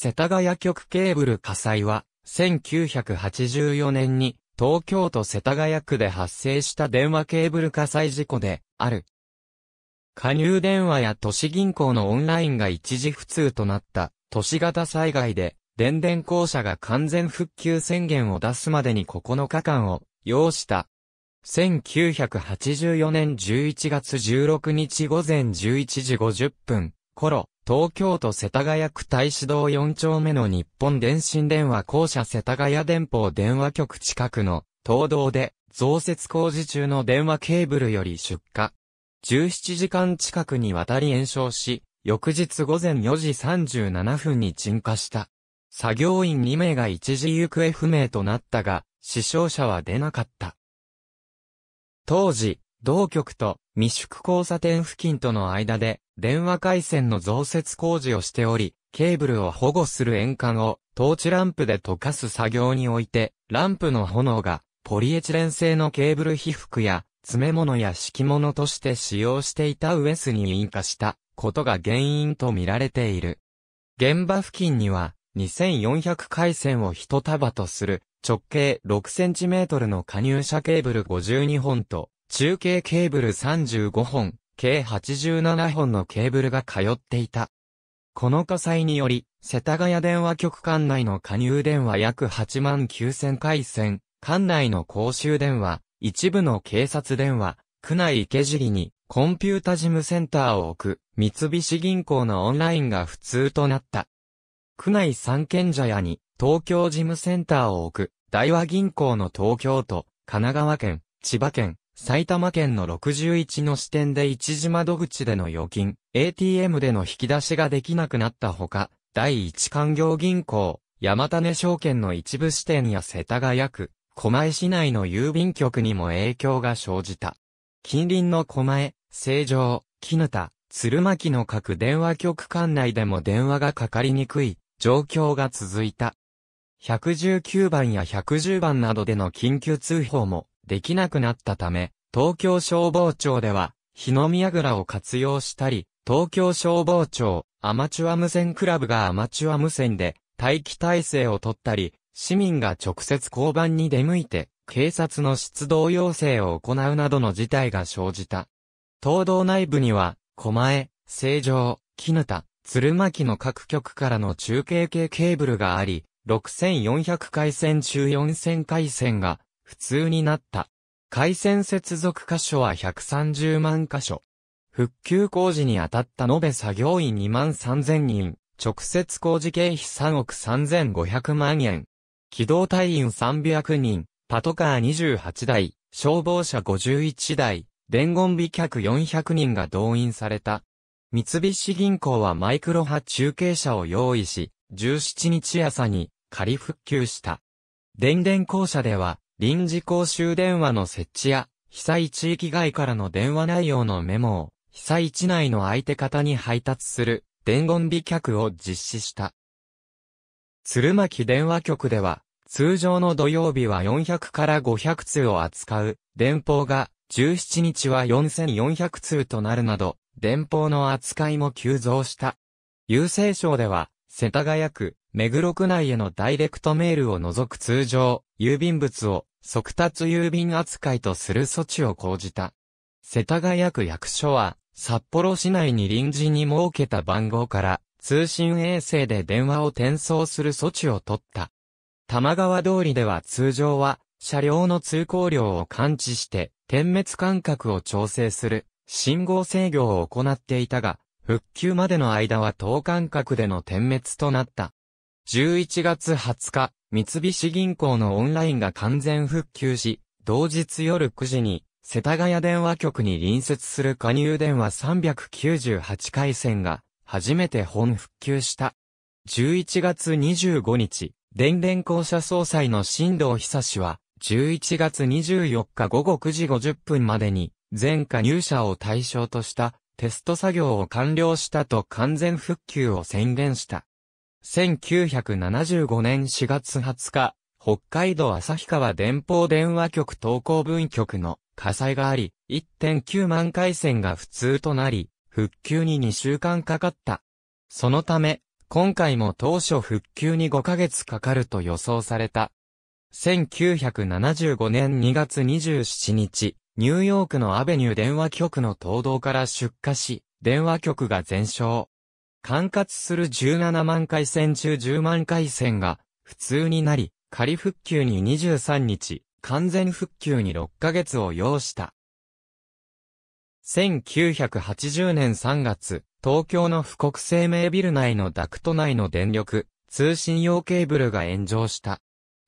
世田谷局ケーブル火災は、1984年に東京都世田谷区で発生した電話ケーブル火災事故である。加入電話や都市銀行のオンラインが一時不通となった都市型災害で、電電公社が完全復旧宣言を出すまでに9日間を要した。1984年11月16日午前11時50分頃、東京都世田谷区大志堂4丁目の日本電信電話公社世田谷電報電話局近くの東道で増設工事中の電話ケーブルより出火。17時間近くにわたり延焼し、翌日午前4時37分に沈下した。作業員2名が一時行方不明となったが、死傷者は出なかった。当時、同局と未宿交差点付近との間で電話回線の増設工事をしており、ケーブルを保護する円管をトーチランプで溶かす作業において、ランプの炎がポリエチレン製のケーブル被覆や詰め物や敷物として使用していたウエスに引火したことが原因とみられている。現場付近には2400回線を一束とする直径6センチメートルの加入者ケーブル52本と中継ケーブル35本、計87本のケーブルが通っていた。この火災により、世田谷電話局管内の加入電話約8万9000回線、管内の公衆電話、一部の警察電話、区内池尻にコンピュータ事務センターを置く三菱銀行のオンラインが普通となった。区内三軒茶屋に東京事務センターを置く大和銀行の東京都、神奈川県、千葉県、埼玉県の61の支店で一時窓口での預金、ATM での引き出しができなくなったほか、第一環業銀行、山種証券の一部支店や世田谷区、狛江市内の郵便局にも影響が生じた。近隣の狛江、成城、絹田、鶴巻の各電話局管内でも電話がかかりにくい状況が続いた。119番や110番などでの緊急通報もできなくなったため、東京消防庁では、日の宮倉を活用したり、東京消防庁、アマチュア無線クラブがアマチュア無線で、待機体制を取ったり、市民が直接交番に出向いて、警察の出動要請を行うなどの事態が生じた。東道内部には、狛江、成城、絹田、鶴巻の各局からの中継系ケーブルがあり、6400回線中4000回線が普通になった。回線接続箇所は130万箇所。復旧工事に当たった延べ作業員2万3000人、直接工事経費3億3500万円。機動隊員300人、パトカー28台、消防車51台、伝言美客400人が動員された。三菱銀行はマイクロ波中継車を用意し、17日朝に仮復旧した。電電公社では、臨時公衆電話の設置や、被災地域外からの電話内容のメモを、被災地内の相手方に配達する伝言美脚を実施した。鶴巻電話局では、通常の土曜日は400から500通を扱う、電報が、17日は4400通となるなど、電報の扱いも急増した。郵政省では、世田谷区、目黒区内へのダイレクトメールを除く通常、郵便物を速達郵便扱いとする措置を講じた。世田谷区役所は、札幌市内に臨時に設けた番号から通信衛星で電話を転送する措置を取った。玉川通りでは通常は車両の通行量を感知して点滅間隔を調整する信号制御を行っていたが、復旧までの間は等間隔での点滅となった。11月20日、三菱銀行のオンラインが完全復旧し、同日夜9時に、世田谷電話局に隣接する加入電話398回線が、初めて本復旧した。11月25日、電電公社総裁の新藤久氏は、11月24日午後9時50分までに、全加入者を対象とした、テスト作業を完了したと完全復旧を宣言した。1975年4月20日、北海道旭川電報電話局投稿分局の火災があり、1.9万回線が不通となり、復旧に2週間かかった。そのため、今回も当初復旧に5ヶ月かかると予想された。1975年2月27日、ニューヨークのアベニュー電話局の東道から出火し、電話局が全焼。管轄する17万回線中10万回線が普通になり、仮復旧に23日、完全復旧に6ヶ月を要した。1980年3月、東京の富国生命ビル内のダクト内の電力、通信用ケーブルが炎上した。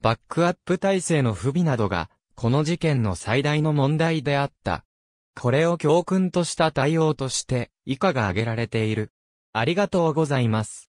バックアップ体制の不備などが、この事件の最大の問題であった。これを教訓とした対応として、以下が挙げられている。ありがとうございます。